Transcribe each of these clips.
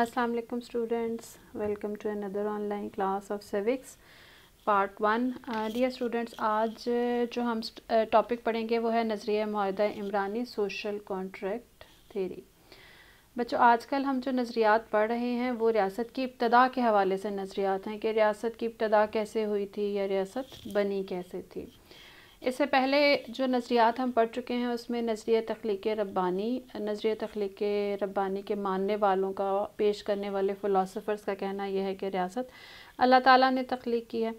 अस्सलाम वालेकुम students welcome to another online class of civics part one dear students आज uh, जो हम टॉपिक uh, पढ़ेंगे वो है नज़रिया माहदा इमरानी सोशल कॉन्ट्रैक्ट थेरी बच्चों आजकल हम जो नज़रियात पढ़ रहे हैं वो रियासत की इब्तदा के हवाले से नज़रियात हैं कि रियासत की इब्तदा कैसे हुई थी या रियासत बनी कैसे थी इससे पहले जो नज़रियात हम पढ़ चुके हैं उसमें नज़रिया तख्लीक रब्बानी नज़रिया तख्लीक रब्बानी के मानने वालों का पेश करने वाले फ़िलासफ़र्स का कहना यह है कि रियासत अल्लाह ताला ने तख्लीक की है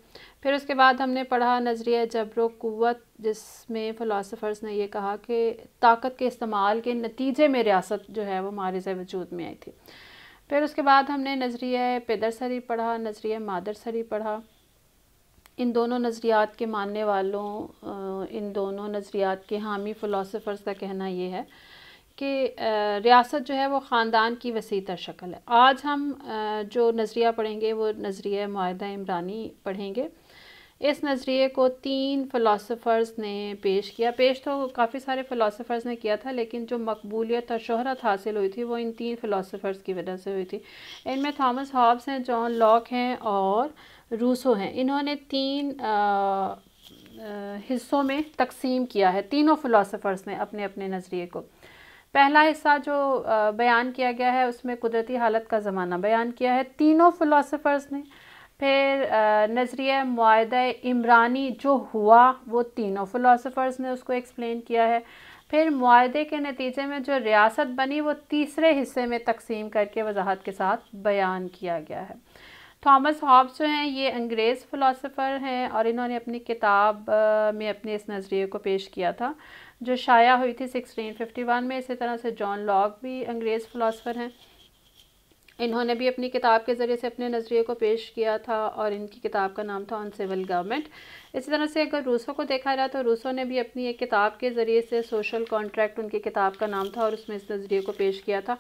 फिर उसके बाद हमने पढ़ा नज़रिया जबर क़वत जिसमें फ़िलासफ़र्स ने यह कहा कि ताकत के इस्तेमाल के नतीजे में रियासत जो है वो मारज वजूद में आई थी फिर उसके बाद हमने नज़रिया सरी पढ़ा नज़रिया मादर सरी पढ़ा इन दोनों नज़रियात के मानने वालों इन दोनों नज़रियात के हामी फ़िलासफ़र्स का कहना ये है कि रियासत जो है वो ख़ानदान की वसी तर शक्ल है आज हम जो नज़रिया पढ़ेंगे वो नज़रिया माहदा इमरानी पढ़ेंगे इस नज़रिए को तीन फ़िलासफ़र्स ने पेश किया पेश तो काफ़ी सारे फ़िलासफ़र्स ने किया था लेकिन जो मकबूलियत और शहरत हासिल हुई थी वो इन तीन फ़िलासफ़र्स की वजह से हुई थी इनमें थॉमस हॉब्स हैं जॉन लॉक हैं और रूसो हैं इन्होंने तीन आ, हिस्सों में तकसीम किया है तीनों फ़िलासफ़र्स ने अपने अपने नज़रिए को पहला हिस्सा जो बयान किया गया है उसमें कुदरती हालत का ज़माना बयान किया है तीनों फ़िलासफ़र्स ने फिर नज़रिया माहद इमरानी जो हुआ वो तीनों फ़िलासफ़र्स ने उसको एक्सप्लेन किया है फिर माहदे के नतीजे में जो रियासत बनी वो तीसरे हिस्से में तकसीम करके वजाहत के साथ बयान किया गया है थॉमस हॉब्स जो हैं ये अंग्रेज़ फ़िलासफ़र हैं और इन्होंने अपनी किताब में अपने इस नज़रिए को पेश किया था जो शाया हुई थी सिक्सटीन फिफ्टी वन में इसी तरह से जॉन लॉक भी अंग्रेज़ फ़िलासफ़र हैं इन्होंने भी अपनी किताब के ज़रिए से अपने नज़रिए को पेश किया था और इनकी किताब का नाम था ऑन सिविल गवर्नमेंट इसी तरह से अगर रूसों को देखा जाए तो रूसों ने भी अपनी एक किताब के ज़रिए से सोशल कॉन्ट्रैक्ट उनकी किताब का नाम था और उसमें इस नज़रिए को पेश किया था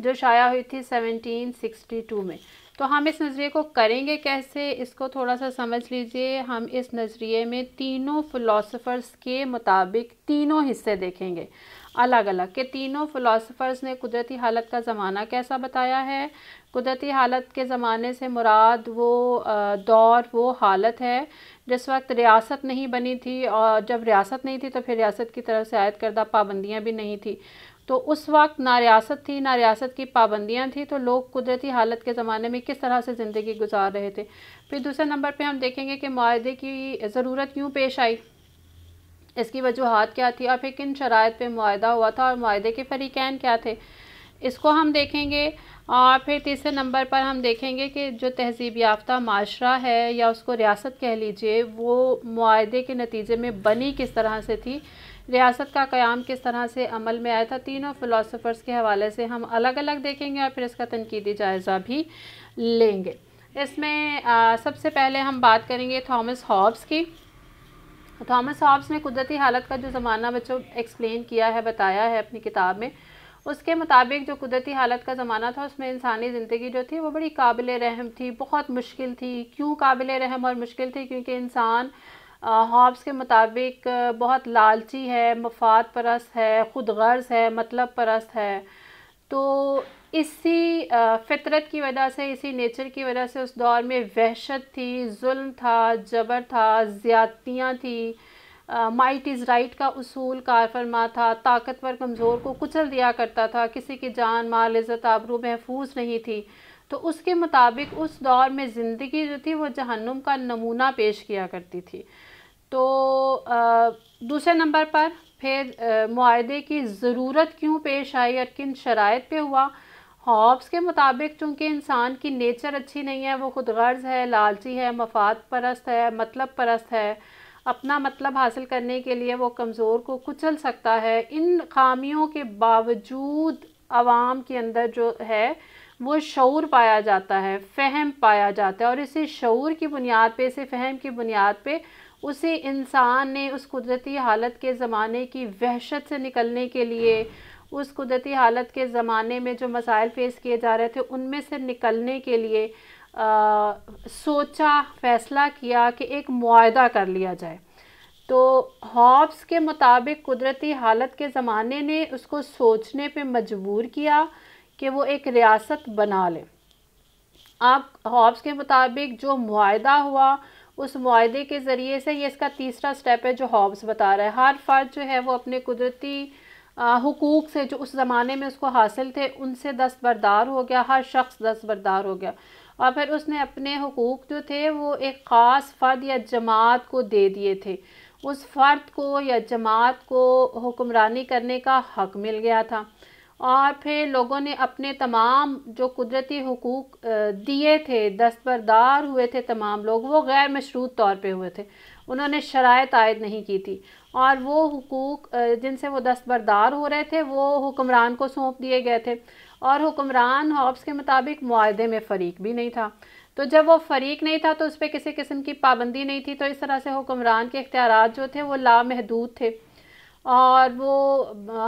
जो शाया हुई थी टू में तो हम इस नज़रिए को करेंगे कैसे इसको थोड़ा सा समझ लीजिए हम इस नज़रिए में तीनों फ़िलासफ़र्स के मुताबिक तीनों हिस्से देखेंगे अलग अलग के तीनों फ़िलासफ़र्स ने कुदरती हालत का ज़माना कैसा बताया है कुदरती हालत के ज़माने से मुराद वो दौर वो हालत है जिस वक्त रियासत नहीं बनी थी और जब रियासत नहीं थी तो फिर रियासत की तरफ से आयद करदा पाबंदियाँ भी नहीं थी तो उस वक्त ना रियासत थी ना रियासत की पाबंदियाँ थी तो लोग कुदरती हालत के ज़माने में किस तरह से ज़िंदगी गुजार रहे थे फिर दूसरे नंबर पर हम देखेंगे कि माहे की ज़रूरत क्यों पेश आई इसकी वजूहत क्या थी और फिर किन शरात पर माहा हुआ था और माहे के फरीकैन क्या थे इसको हम देखेंगे और फिर तीसरे नंबर पर हम देखेंगे कि जो तहजीब याफ्ता माशरा है या उसको रियासत कह लीजिए वो माहे के नतीजे में बनी किस तरह से थी रियासत का क़्याम किस तरह से अमल में आया था तीनों फ़िलासफ़र्स के हवाले से हम अलग अलग देखेंगे और फिर इसका तनकीदी जायज़ा भी लेंगे इसमें सबसे पहले हम बात करेंगे थॉमस हॉब्स की थॉमस हॉब्स ने कुदरती हालत का जो ज़माना बच्चों एक्सप्लेन किया है बताया है अपनी किताब में उसके मुताबिक जो कुदरती हालत का ज़माना था उसमें इंसानी ज़िंदगी जो थी वो बड़ी काबिल रहम थी बहुत मुश्किल थी क्यों काबिल रहम और मुश्किल थी क्योंकि इंसान हॉब्स के मुताबिक बहुत लालची है मफाद परस्त है खुद गर्ज है मतलब परस्त है तो इसी फितरत की वजह से इसी नेचर की वजह से उस दौर में वहशत थी जुल्म था जबर था ज़्यादतियाँ थी माइट इज़ राइट का उसूल कार फरमा था ताकतवर कमज़ोर को कुचल दिया करता था किसी की जान माल इज़्ज़त आबरू महफूज नहीं थी तो उसके मुताबिक उस दौर में ज़िंदगी जो थी वो जहन्नुम का नमूना पेश किया करती थी तो दूसरे नंबर पर फिर माहे की ज़रूरत क्यों पेश आई और किन शराइ पे हुआ हॉब्स के मुताबिक चूँकि इंसान की नेचर अच्छी नहीं है वो खुद गर्ज है लालची है मफाद परस्त है मतलब परस्त है अपना मतलब हासिल करने के लिए वो कमज़ोर को कुचल सकता है इन खामियों के बावजूद आवाम के अंदर जो है वो शूर पाया जाता है फहम पाया जाता है और इसी शूर की बुनियाद पे इसी फहम की बुनियाद पे उसी इंसान ने उस कुदरती हालत के ज़माने की वहशत से निकलने के लिए उस कुदरती हालत के ज़माने में जो मसाइल फेस किए जा रहे थे उनमें से निकलने के लिए आ, सोचा फ़ैसला किया कि एक मुआदा कर लिया जाए तो हॉब्स के मुताबिक कुदरती हालत के ज़माने ने उसको सोचने पे मजबूर किया कि वो एक रियासत बना ले आप हॉब्स के मुताबिक जो मुआदा हुआ उस मुआदे के ज़रिए से ये इसका तीसरा स्टेप है जो हॉब्स बता रहा है हर फ़र्द जो है वो अपने कुदरती हकूक़ से जो उस ज़माने में उसको हासिल थे उनसे दस्तबरदार हो गया हर शख्स दस्तबरदार हो गया और फिर उसने अपने हकूक़ जो थे वो एक ख़ास फ़र्द या जमात को दे दिए थे उस फ़र्द को या जमात को हुक्मरानी करने का हक मिल गया था और फिर लोगों ने अपने तमाम जो कुदरती हकूक़ दिए थे दस्तबरदार हुए थे तमाम लोग वो गैर मशरूत तौर पे हुए थे उन्होंने शराय आयद नहीं की थी और वो हकूक़ जिनसे वो दस्तबरदार हो रहे थे वो हुक्मरान को सौंप दिए गए थे और हुक्मरान हॉब्स के मुताबिक माहदे में फ़रीक भी नहीं था तो जब वो फरीक नहीं था तो उस पर किसी किस्म की पाबंदी नहीं थी तो इस तरह से हुक्मरान के इख्तियार जो थे वो लामहदूद थे और वो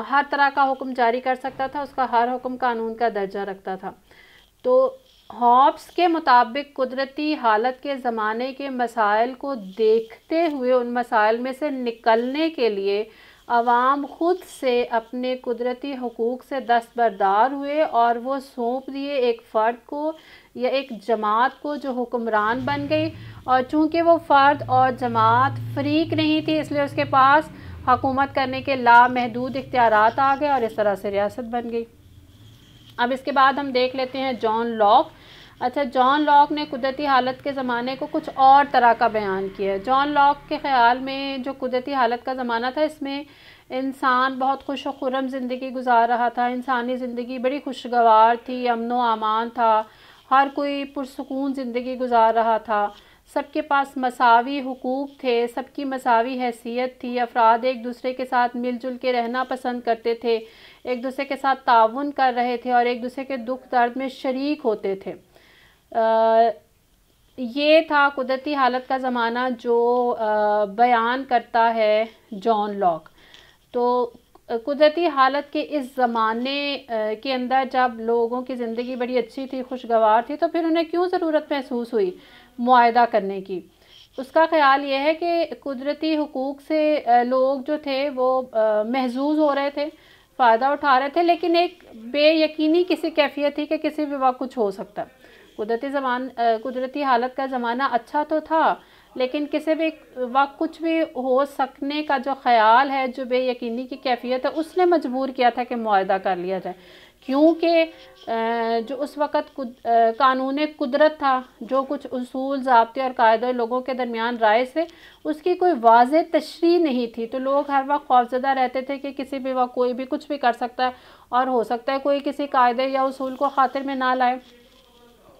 हर तरह का हुक्म जारी कर सकता था उसका हर हुक्म कानून का दर्जा रखता था तो हॉब्स के मुताबिक कुदरती हालत के ज़माने के मसाइल को देखते हुए उन मसाइल में से निकलने के लिए आवाम ख़ुद से अपने कुदरती हकूक़ से दस्तबरदार हुए और वो सौंप दिए एक फ़र्द को या एक जमात को जो हुक्मरान बन गई और चूंकि वो फ़र्द और जमात फ्रीक नहीं थी इसलिए उसके पास हकूमत करने के लामहदूद इख्तियार आ गए और इस तरह से रियासत बन गई अब इसके बाद हम देख लेते हैं जॉन लॉक अच्छा जॉन लॉक ने कुदरती हालत के ज़माने को कुछ और तरह का बयान किया है जॉन लॉक के ख़्याल में जो कुदरती हालत का ज़माना था इसमें इंसान बहुत खुश खुरम ज़िंदगी गुजार रहा था इंसानी ज़िंदगी बड़ी खुशगवार थी अमन व अमान था हर कोई पुरसकून ज़िंदगी गुजार रहा था सबके पास मसावी हकूक़ थे सबकी मसावी हैसियत थी अफराद एक दूसरे के साथ मिलजुल के रहना पसंद करते थे एक दूसरे के साथ ताउन कर रहे थे और एक दूसरे के दुख दर्द में शरीक होते थे आ, ये था कुदरती हालत का ज़माना जो आ, बयान करता है जॉन लॉक तो कुदरती हालत के इस ज़माने के अंदर जब लोगों की ज़िंदगी बड़ी अच्छी थी खुशगवार थी तो फिर उन्हें क्यों ज़रूरत महसूस हुई मुआदा करने की उसका ख्याल ये है कि कुदरती हकूक़ से लोग जो थे वो महजूज हो रहे थे फ़ायदा उठा रहे थे लेकिन एक बेयकीनी किसी कैफियत थी कि किसी भी वक्त कुछ हो सकता कुदरती जमान कुदरती हालत का ज़माना अच्छा तो था लेकिन किसी भी वक्त कुछ भी हो सकने का जो ख्याल है जो बेयकीनी की कैफियत है उसने मजबूर किया था कि मुआदा कर लिया जाए क्योंकि जो उस वक़्त कानून कुदरत था जो कुछ असूल जबते और कायदे लोगों के दरमियान राय से उसकी कोई वाज तशरी नहीं थी तो लोग हर वक्त खौफजदा रहते थे कि किसी भी वक्त कोई भी कुछ भी कर सकता है और हो सकता है कोई किसी कायदे या असूल को खातिर में ना लाए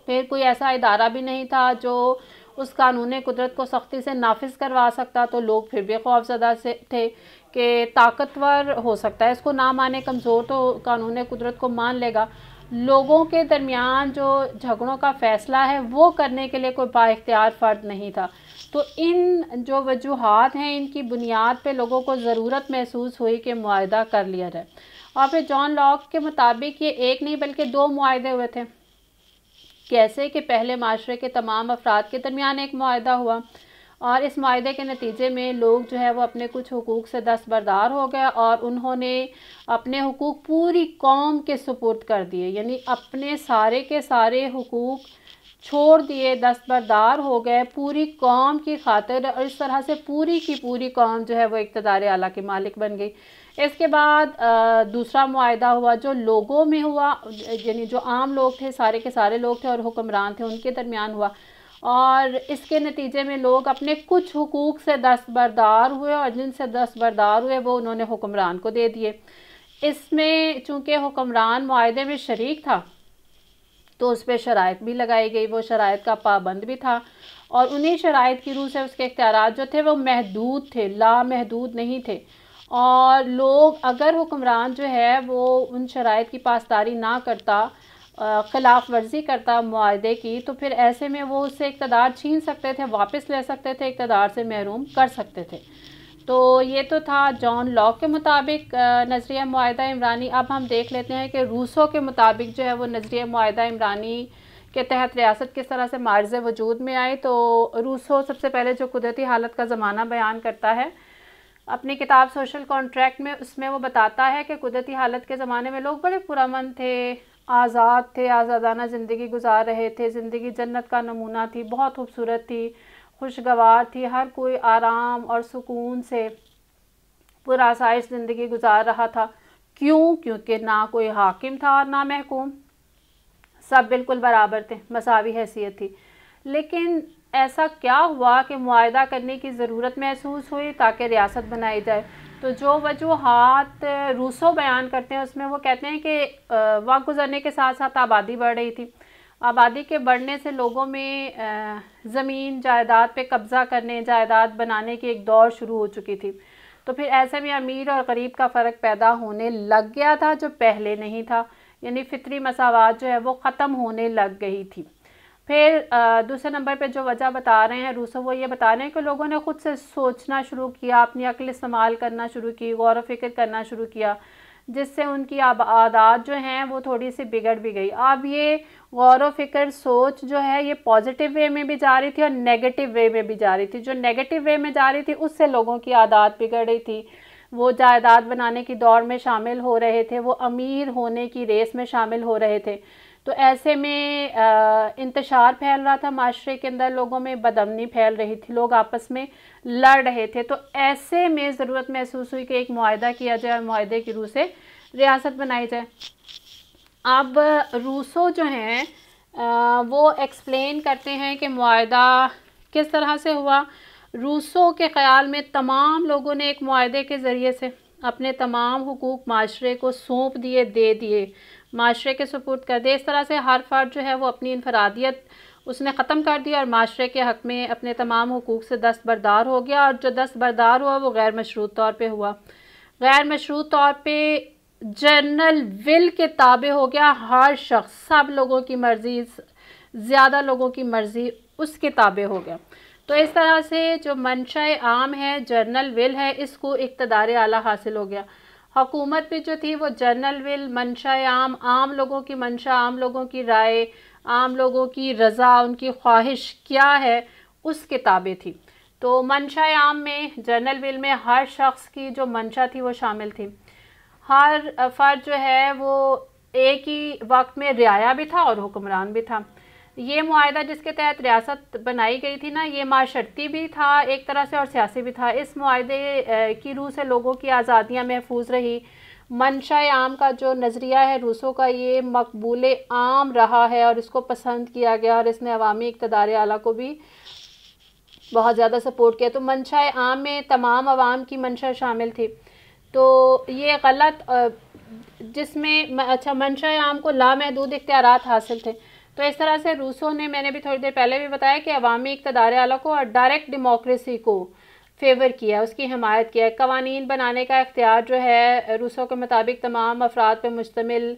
फिर कोई ऐसा इदारा भी नहीं था जो उस कानून कुदरत को सख्ती से नाफिज करवा सकता तो लोग फिर भी खौफजदा से थे कि ताकतवर हो सकता है इसको ना माने कमज़ोर तो कानून कुदरत को मान लेगा लोगों के दरमियान जो झगड़ों का फ़ैसला है वो करने के लिए कोई बाख्तियार फ़र्द नहीं था तो इन जो वजूहत हैं इनकी बुनियाद पे लोगों को ज़रूरत महसूस हुई कि माह कर लिया जाए और फिर जॉन लॉक के मुताबिक ये एक नहीं बल्कि दो माहे हुए थे कैसे कि पहले माशरे के तमाम अफराद के दरमियान एक माहा हुआ और इस माहे के नतीजे में लोग जो है वो अपने कुछ हकूक़ से दस्तबरदार हो गए और उन्होंने अपने हकूक़ पूरी कौम के सपुर्द कर दिए यानी अपने सारे के सारे हकूक़ छोड़ दिए दस्तबरदार हो गए पूरी कौम की खातिर और इस तरह से पूरी की पूरी कौम जो है वो इकतदार आला के मालिक बन गई इसके बाद दूसरा माहा हुआ जो लोगों में हुआ यानी जो आम लोग थे सारे के सारे लोग थे और हुक्मरान थे उनके दरमियान हुआ और इसके नतीजे में लोग अपने कुछ हकूक़ से दस्तबरदार हुए और जिनसे दस्तबरदार हुए वो उन्होंने हुक्मरान को दे दिए इसमें चूँकि हुक्मरान माहे में शरीक था तो उस पर शराइ भी लगाई गई वो शराइ का पाबंद भी था और उन्हीं शराइ की रूह से उसके इख्तियार जो थे वो महदूद थे लामहदूद नहीं थे और लोग अगर हुक्मरान जो है वो उन शराइ की पासदारी ना करता ख़िलाफ़ वर्जी करता माहे की तो फिर ऐसे में वो उससे इकतदार छीन सकते थे वापस ले सकते थे इकतदार से महरूम कर सकते थे तो ये तो था जॉन लॉक के मुताबिक नज़रिया माहा इमरानी अब हम देख लेते हैं कि रूसों के मुताबिक जो है वो नज़रिया माहा इमरानी के तहत रियासत किस तरह से मार्ज वजूद में आई तो रूसो सबसे पहले जो कुदरती हालत का ज़माना बयान करता है अपनी किताब सोशल कॉन्ट्रैक्ट में उसमें वो बताता है कि कुदरती हालत के ज़माने में लोग बड़े पुरमन थे आज़ाद थे आज़ादाना ज़िंदगी गुजार रहे थे ज़िंदगी जन्नत का नमूना थी बहुत खूबसूरत थी खुशगवार थी हर कोई आराम और सुकून से पुरासाइश ज़िंदगी गुजार रहा था क्यों क्योंकि ना कोई हाकिम था और ना महकूम सब बिल्कुल बराबर थे मसावी हैसियत थी लेकिन ऐसा क्या हुआ कि मुआदा करने की ज़रूरत महसूस हुई ताकि रियासत बनाई जाए तो जो वजूहत रूसो बयान करते हैं उसमें वो कहते हैं कि वक्त गुजरने के साथ साथ आबादी बढ़ रही थी आबादी के बढ़ने से लोगों में ज़मीन जायदाद पे कब्ज़ा करने जायदाद बनाने की एक दौर शुरू हो चुकी थी तो फिर ऐसे में अमीर और गरीब का फ़र्क पैदा होने लग गया था जो पहले नहीं था यानी फितरी मसावत जो है वो ख़त्म होने लग गई थी फिर दूसरे नंबर पे जो वजह बता रहे हैं रूसो वो ये बता रहे हैं कि लोगों ने ख़ुद से सोचना शुरू किया अपनी अकल इस्तेमाल करना शुरू की गौर फिक्र करना शुरू किया जिससे उनकी आदात जो हैं वो थोड़ी सी बिगड़ भी गई अब ये गौर फिक्र सोच जो है ये पॉजिटिव वे में भी जा रही थी और नेगेटिव वे में भी जा रही थी जो नेगेटिव वे में जा रही थी उससे लोगों की आदात बिगड़ रही थी वो जायदाद बनाने की दौड़ में शामिल हो रहे थे वो अमीर होने की रेस में शामिल हो रहे थे तो ऐसे में इंतशार फैल रहा था माशरे के अंदर लोगों में बदमनी फैल रही थी लोग आपस में लड़ रहे थे तो ऐसे में ज़रूरत महसूस हुई कि एक माहा किया जाए और माहे की रूह से रियासत बनाई जाए अब रूसो जो हैं वो एक्सप्लेन करते हैं कि माहदा किस तरह से हुआ रूसों के ख़्याल में तमाम लोगों ने एक माहे के ज़रिए से अपने तमाम हकूक़ माशरे को सौंप दिए दे दिए माशरे के सपूर्द कर दे इस तरह से हर फर्द जो है वो अपनी इनफरादियत उसने ख़त्म कर दिया और माशरे के हक़ में अपने तमाम हकूक़ से दस्तबरदार हो गया और जो दस्तबरदार हुआ वो गैर मशरूत तौर पर हुआ गैर मशरूत तौर पर जनरल विल के ताबे हो गया हर शख्स सब लोगों की मर्ज़ी ज़्यादा लोगों की मर्ज़ी उसके ताबे हो गया तो इस तरह से जो मनशा आम है जर्नल विल है इसको इकतदार आला हासिल हो गया हुकूमत भी जो थी वो जनरल विल मंशा आम आम लोगों की मंशा आम लोगों की राय आम लोगों की रज़ा उनकी ख्वाहिश क्या है उस किताबें थी तो मंशा आम में जनरल विल में हर शख्स की जो मंशा थी वो शामिल थी हर फर्द जो है वो एक ही वक्त में रियाया भी था और हुक्मरान भी था ये माहदा जिसके तहत रियासत बनाई गई थी ना ये माशर्ती भी था एक तरह से और सियासी भी था इस माहदे की रूह से लोगों की आज़ादियाँ महफूज रही मनशा आम का जो नज़रिया है रूसों का ये मकबूल आम रहा है और इसको पसंद किया गया और इसने अवामी इकतदार आला को भी बहुत ज़्यादा सपोर्ट किया तो मंशा आम में तमाम आवाम की मंशा शामिल थी तो ये गलत जिसमें अच्छा मंशा आम को लामहदूद इख्तियार हासिल थे तो इस तरह से रूसों ने मैंने भी थोड़ी देर पहले भी बताया कि अवामी इकतदार आला को और डायरेक्ट डेमोक्रेसी को फेवर किया उसकी हमायत किया है कवानीन बनाने का इख्तियार जो है रूसों के मुताबिक तमाम अफराद पर मुश्तमिल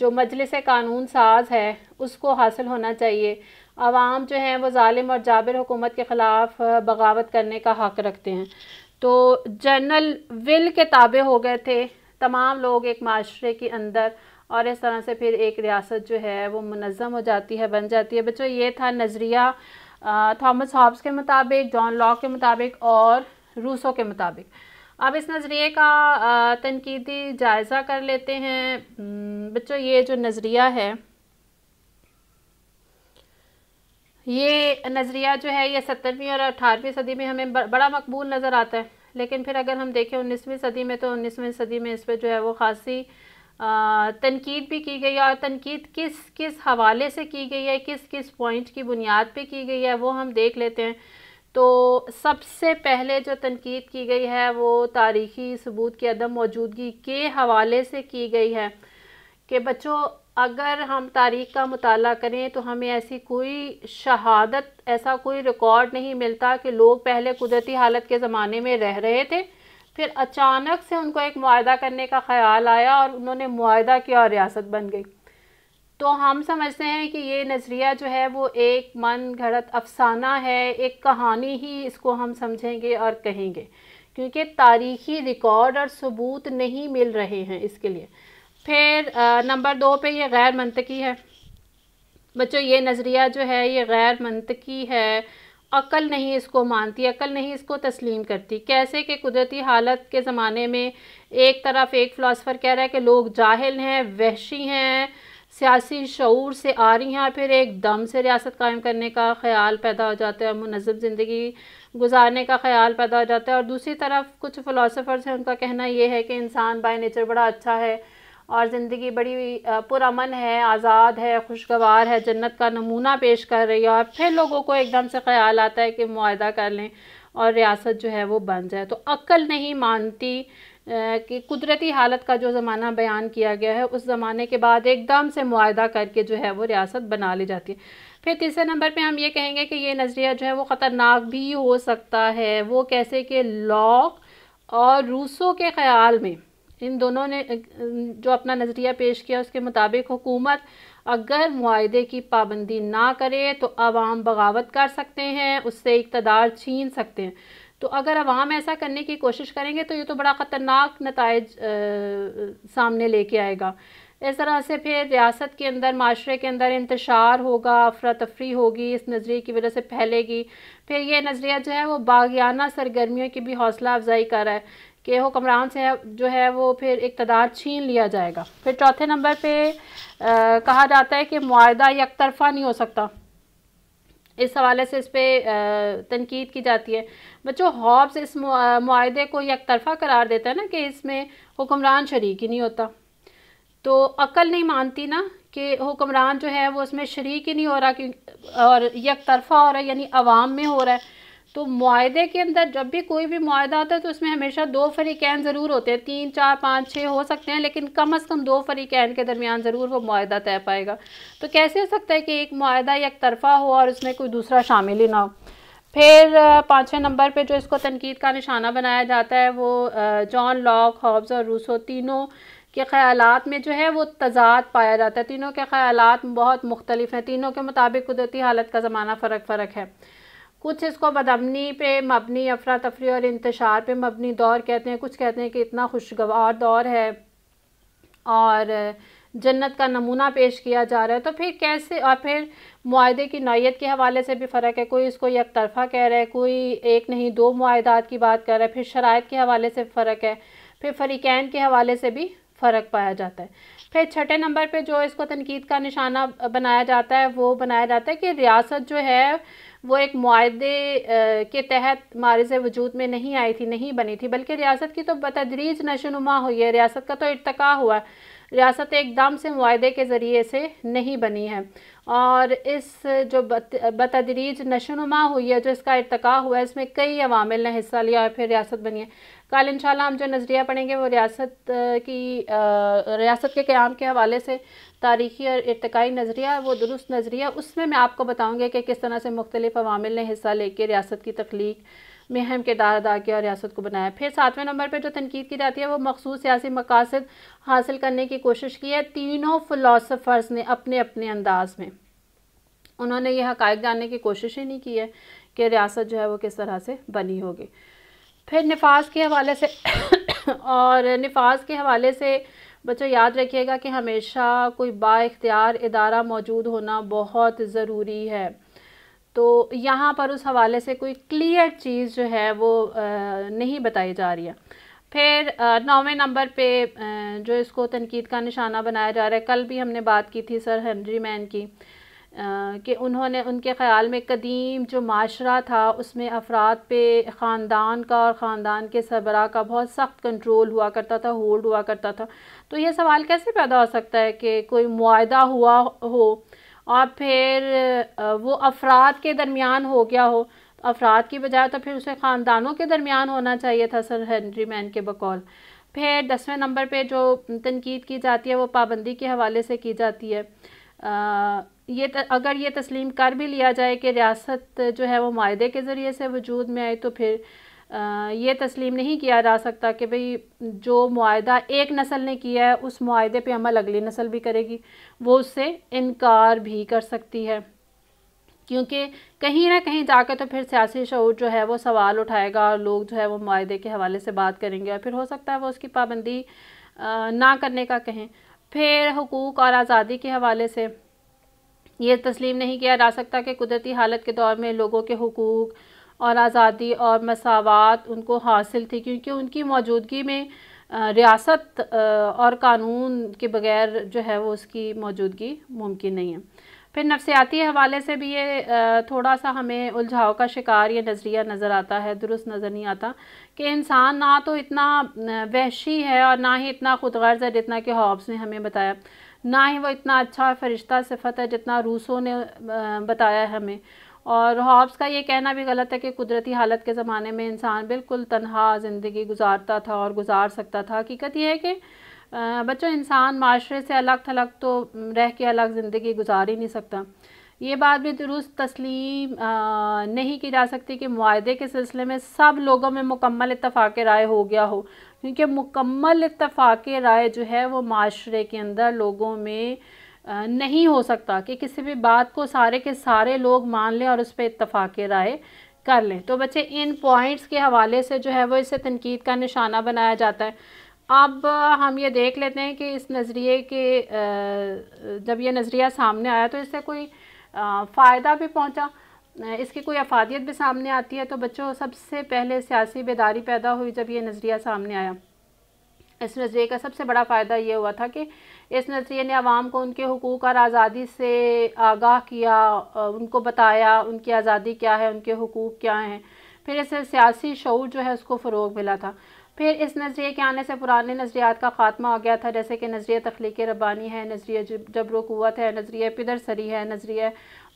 जो मजलिस कानून साज है उसको हासिल होना चाहिए आवाम जो हैं वो ालिम और जाबिर हुकूमत के ख़िलाफ़ बगावत करने का हक़ रखते हैं तो जनरल विल के ताबे हो गए थे तमाम लोग एक माशरे के अंदर और इस तरह से फिर एक रियासत जो है वो मनज़म हो जाती है बन जाती है बच्चों ये था नज़रिया थॉमस हॉब्स के मुताबिक जॉन लॉ के मुताबिक और रूसो के मुताबिक अब इस नज़रिए का तनकीदी जायज़ा कर लेते हैं बच्चों ये जो नज़रिया है ये नज़रिया जो है ये सत्तरवीं और अठारहवीं सदी में हमें बड़ा मकबूल नज़र आता है लेकिन फिर अगर हम देखें उन्नीसवीं सदी में तो उन्नीसवीं सदी में इस पर जो है वो खासी तनकीद भी की गई है और तनकीद किस किस हवाले से की गई है किस किस पॉइंट की बुनियाद पर की गई है वो हम देख लेते हैं तो सबसे पहले जो तनकीद की गई है वो तारीख़ी सबूत की अदम मौजूदगी के हवाले से की गई है कि बच्चों अगर हम तारीख़ का मताल करें तो हमें ऐसी कोई शहादत ऐसा कोई रिकॉर्ड नहीं मिलता कि लोग पहले कुदरती हालत के ज़माने में रह रहे थे फिर अचानक से उनको एक माहा करने का ख्याल आया और उन्होंने माहा किया और रियासत बन गई तो हम समझते हैं कि ये नज़रिया जो है वो एक मन घड़त अफसाना है एक कहानी ही इसको हम समझेंगे और कहेंगे क्योंकि तारीखी रिकॉर्ड और सबूत नहीं मिल रहे हैं इसके लिए फिर नंबर दो पे ये गैर मनतकी है बच्चों ये नज़रिया जो है ये गैर मनतकी है अकल नहीं इसको मानती अकल नहीं इसको तस्लीम करती कैसे कि कुदरती हालत के ज़माने में एक तरफ एक फ़िलासफ़र कह रहा है कि लोग जाहिल हैं वहशी हैं सियासी शूर से आ रही हैं और फिर एक दम से रियासत कायम करने का ख्याल पैदा हो जाता है मनजम ज़िंदगी गुजारने का ख्याल पैदा हो जाता है और दूसरी तरफ कुछ फ़िलासफ़र्स हैं उनका कहना यह है कि इंसान बाई नेचर बड़ा अच्छा है और ज़िंदगी बड़ी पुरमन है आज़ाद है खुशगवार है जन्नत का नमूना पेश कर रही है और फिर लोगों को एकदम से ख्याल आता है कि माहा कर लें और रियासत जो है वो बन जाए तो अक्ल नहीं मानती कि कुदरती हालत का जो ज़माना बयान किया गया है उस ज़माने के बाद एकदम से माहा करके जो है वो रियासत बना ली जाती है फिर तीसरे नंबर पे हम ये कहेंगे कि ये नज़रिया जो है वो ख़तरनाक भी हो सकता है वो कैसे कि लॉक और रूसों के ख़्याल में इन दोनों ने जो अपना नज़रिया पेश किया उसके मुताबिक हुकूमत अगर मुआदे की पाबंदी ना करे तो आवाम बगावत कर सकते हैं उससे इकतदार छीन सकते हैं तो अगर आवाम ऐसा करने की कोशिश करेंगे तो ये तो बड़ा ख़तरनाक नतज सामने लेके आएगा इस तरह से फिर रियासत के अंदर माशरे के अंदर इंतशार होगा अफरा तफरी होगी इस नज़रिए की वजह से फैलेगी फिर ये नज़रिया जो है वो बागियाना सरगर्मियों की भी हौसला अफजाई कर रहा है कि हुक्मरान से जो है वो फिर इकतदार छीन लिया जाएगा फिर चौथे नंबर पे आ, कहा जाता है कि माहा एक तरफा नहीं हो सकता इस हवाले से इस पर तनकीद की जाती है बच्चों हॉब्स इस माहे को एक तरफा करार देता है ना कि इसमें हुक्मरान शरीक ही नहीं होता तो अकल नहीं मानती ना कि हुक्मरान जो है वो इसमें शरीक ही नहीं हो रहा क्यों और एक तरफा हो रहा है यानी आवाम में हो रहा है तो मुआदे के अंदर जब भी कोई भी मुआदा आता है तो उसमें हमेशा दो फरीकैन ज़रूर होते हैं तीन चार पाँच छः हो सकते हैं लेकिन कम अज़ कम दो फरीकैन के दरमियान ज़रूर वो मुआदा तय पाएगा तो कैसे हो सकता है कि एक मुआदा एक तरफा हो और उसमें कोई दूसरा शामिल ही ना हो फिर पाँचवें नंबर पर जो इसको तनकीद का निशाना बनाया जाता है वो जॉन लॉक हॉब्स और रूसो तीनों के ख्याल में जो है वो तजाद पाया जाता है तीनों के ख्याल बहुत मुख्तलिफ हैं तीनों के मुताबिक कुदरती हालत का ज़माना फ़र्क फ़र्क है कुछ इसको मदमनी पे मबनी अफरा तफरी और इंतशार पे मबनी दौर कहते हैं कुछ कहते हैं कि इतना खुशगवार दौर है और जन्नत का नमूना पेश किया जा रहा है तो फिर कैसे और फिर माहे की नोयत के हवाले से भी फ़र्क है कोई इसको एक तरफ़ा कह रहा है कोई एक नहीं दो माहदात की बात कर रहा है फिर शरात के हवाले से फ़र्क है फिर फरीकैन के हवाले से भी फ़र्क पाया जाता है फिर छठे नंबर पर जो इसको तनकीद का निशाना बनाया जाता है वो बनाया जाता है कि रियासत जो है वो एक माहे के तहत मारज वजूद में नहीं आई थी नहीं बनी थी बल्कि रियासत की तो बतदरीज नशोनुमा हुई है रियासत का तो इरतका हुआ है रियासत एकदम से माहे के ज़रिए से नहीं बनी है और इस जो बत, बतदरीज नशोनुमा हुई है जो इसका इरतका हुआ है इसमें कई अवामिल ने हिस्सा लिया और फिर रियासत बनी है कल इन हम जो नज़रिया पढ़ेंगे वो रियासत की रियासत के क़्याम के हवाले से तारीखी और इरतकाई नज़रिया वो दुरुस्त नज़रिया उसमें मैं आपको बताऊँगी कि किस तरह से मुख्तलिफ़ अवामिल ने हिस्सा लेके रियासत की तख्लीक महम किरदार अदा किया और रियासत को बनाया फिर सातवें नंबर पर जो तनकीद की जाती है वो मखसूस सियासी मकासद हासिल करने की कोशिश की है तीनों फ़िलासफ़र्स ने अपने अपने अंदाज में उन्होंने ये हक़ जानने की कोशिश ही नहीं की है कि रियासत जो है वो किस तरह से बनी होगी फिर नफाज के हवाले से और नफाज के हवाले से बच्चों याद रखिएगा कि हमेशा कोई बाख्तियार इदारा मौजूद होना बहुत ज़रूरी है तो यहाँ पर उस हवाले से कोई क्लियर चीज़ जो है वो नहीं बताई जा रही है फिर नौवें नंबर पे जो इसको तनकीद का निशाना बनाया जा रहा है कल भी हमने बात की थी सर हेनरी मैन की कि उन्होंने उनके ख़्याल में कदीम जो माशरा था उसमें अफराद पे ख़ानदान का और ख़ानदान के सरबरा का बहुत सख्त कंट्रोल हुआ करता था होल्ड हुआ करता था तो यह सवाल कैसे पैदा हो सकता है कि कोई मुआदा हुआ हो और फिर वो अफराद के दरमियान हो गया हो अफराद की बजाय तो फिर उसे ख़ानदानों के दरमियान होना चाहिए था सर हेनरी मैन के बकौल फिर दसवें नंबर पे जो तनकीद की जाती है वो पाबंदी के हवाले से की जाती है आ, ये त, अगर ये तस्लीम कर भी लिया जाए कि रियासत जो है वो माहे के ज़रिए से वजूद में आए तो फिर ये तस्लीम नहीं किया जा सकता कि भाई जो माहा एक नस्ल ने किया है उस माहे पर अमल अगली नस्ल भी करेगी वो उससे इनकार भी कर सकती है क्योंकि कहीं ना कहीं जाकर तो फिर सियासी शूर जो है वो सवाल उठाएगा और लोग जो है वो माहदे के हवाले से बात करेंगे और फिर हो सकता है वो उसकी पाबंदी ना करने का कहें फिर हकूक़ और आज़ादी के हवाले से ये तस्लीम नहीं किया जा सकता कि कुदरती हालत के दौर में लोगों के हकूक़ और आज़ादी और मसावत उनको हासिल थी क्योंकि उनकी मौजूदगी में रियासत और कानून के बगैर जो है वो उसकी मौजूदगी मुमकिन नहीं है फिर नफसियाती हवाले से भी ये थोड़ा सा हमें उलझाव का शिकार ये नज़रिया नज़र आता है दुरुस्त नज़र नहीं आता कि इंसान ना तो इतना वहशी है और ना ही इतना खुद गर्ज है जितना कि हॉब्स ने हमें बताया ना ही वो इतना अच्छा फरिश्ता सिफत है जितना रूसों ने बताया हमें और हॉब्स का ये कहना भी गलत है कि कुदरती हालत के ज़माने में इंसान बिल्कुल तनहा ज़िंदगी गुजारता था और गुजार सकता था हकीकत यह है कि बच्चों इंसान माशरे से अलग थलग तो रह के अलग ज़िंदगी गुजार ही नहीं सकता ये बात भी दुरुस्त तस्लीम नहीं की जा सकती कि माहदे के सिलसिले में सब लोगों में मुकम्मल इतफ़ाक़ राय हो गया हो क्योंकि मुकम्मल इतफ़ाक़ राय जो है वो माशरे के अंदर लोगों में नहीं हो सकता कि किसी भी बात को सारे के सारे लोग मान लें और उस पर इतफ़ाक़ राय कर लें तो बच्चे इन पॉइंट्स के हवाले से जो है वो इसे तनकीद का निशाना बनाया जाता है अब हम ये देख लेते हैं कि इस नज़रिए के जब ये नज़रिया सामने आया तो इससे कोई फ़ायदा भी पहुँचा इसकी कोई अफादियत भी सामने आती है तो बच्चों सबसे पहले सियासी बेदारी पैदा हुई जब ये नज़रिया सामने आया इस नज़रिए का सबसे बड़ा फ़ायदा ये हुआ था कि इस नज़रिए ने आवाम को उनके हकूक़ और आज़ादी से आगाह किया उनको बताया उनकी आज़ादी क्या है उनके हकूक़ क्या हैं फिर इससे सियासी शौर जो है उसको फ़रोग मिला था फिर इस नज़रिए के आने से पुराने नज़रियात का ख़ात्मा हो गया था जैसे कि नज़रिए तख्लीक रबानी है नज़रिए जबरकूत है नज़रिए पिदर सरी है नज़रिए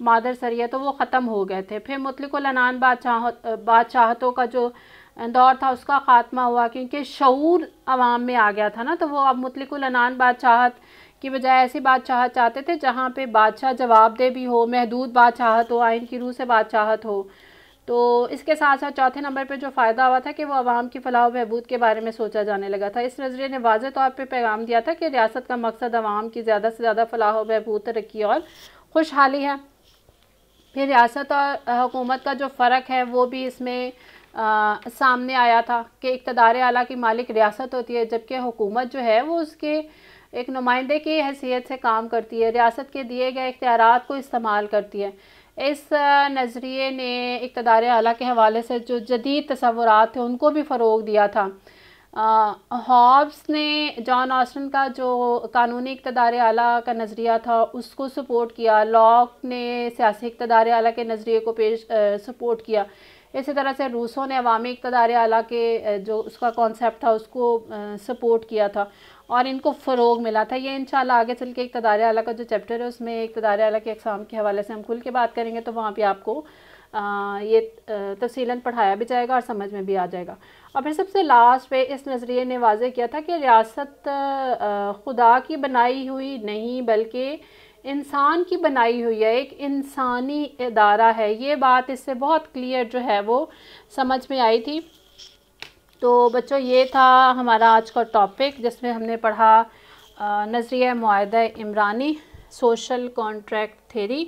मादर सरी है तो वो ख़त्म हो गए थे फिर मुतलकुलनान बादशाह बादशाहतों का जो दौर था उसका ख़ात्मा हुआ क्योंकि शूर आवाम में आ गया था ना तो वो अब मुतलिकनान बादशाहत की बजाय ऐसी बादशाहत चाहते थे जहाँ पे बादशाह जवाबदेह भी हो महदूद बादशाहत हो आइन की रूह से बादशाहत हो तो इसके साथ साथ चौथे नंबर पे जो फ़ायदा हुआ था कि वो आवाम की फलाह बहबूद के बारे में सोचा जाने लगा था इस नज़रिए ने वाज तौर पर पैगाम दिया था कि रियासत का मकसद आवाम की ज़्यादा से ज़्यादा फलाह बहबूद तरक्की और खुशहाली है फिर रियासत और हुकूमत का जो फ़र्क है वो भी इसमें आ, सामने आया था कि इकतदार आला की मालिक रियासत होती है जबकि हुकूमत जो है वो उसके एक नुमाइंदे की हैसियत से काम करती है रियासत के दिए गए इख्तियार को इस्तेमाल करती है इस नज़रिए ने इकतदार आला के हवाले से जो जदीद तस्वुरात थे उनको भी फ़रोग दिया था हॉब्स ने जॉन ऑस्टन का जो कानूनी इकतदार आला का नज़रिया था उसको सपोर्ट किया लॉक ने सियासी इकतदार आला के नज़रिए को पेश सपोर्ट किया इसी तरह से रूसों ने अवामी इकतदार आला के जो उसका कॉन्सेप्ट था उसको सपोर्ट किया था और इनको फ़रोग मिला था ये इन आगे चल के इकतदार आला का जो चैप्टर है उसमें इकतदार आला के अकसाम के हवाले से हम खुल के बात करेंगे तो वहाँ पर आपको आ, ये तफसीला पढ़ाया भी जाएगा और समझ में भी आ जाएगा और फिर सबसे लास्ट पे इस नज़रिए ने वाजह किया था कि रियासत खुदा की बनाई हुई नहीं बल्कि इंसान की बनाई हुई है एक इंसानी अदारा है ये बात इससे बहुत क्लियर जो है वो समझ में आई थी तो बच्चों ये था हमारा आज का टॉपिक जिसमें हमने पढ़ा नज़रिया माहदा इमरानी सोशल कॉन्ट्रैक्ट थेरी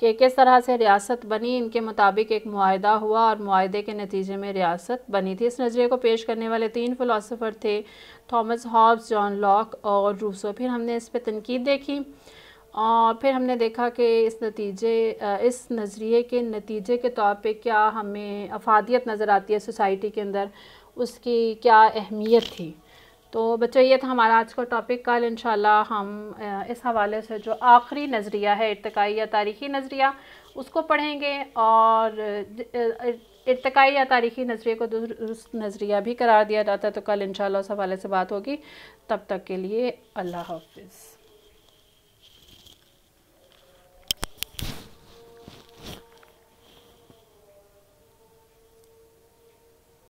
कि किस तरह से रियासत बनी इनके मुताबिक एक माह हुआ और माहदे के नतीजे में रियासत बनी थी इस नज़रिए को पेश करने वाले तीन फ़िलासफ़र थे थॉमस हॉब्स जॉन लॉक और रूसो फिर हमने इस पर तनकीद देखी और फिर हमने देखा कि इस नतीजे इस नज़रिए के नतीजे के तौर पे क्या हमें अफादियत नज़र आती है सोसाइटी के अंदर उसकी क्या अहमियत थी तो बच्चों ये था हमारा आज का टॉपिक कल इन हम इस हवाले से जो आखिरी नज़रिया है इरतकाई या तारीखी नज़रिया उसको पढ़ेंगे और इरतकाई या तारीखी नज़रिए को दुरुस्त नज़रिया भी करार दिया जाता है तो कल इन उस हवाले से बात होगी तब तक के लिए अल्लाह हाफिज़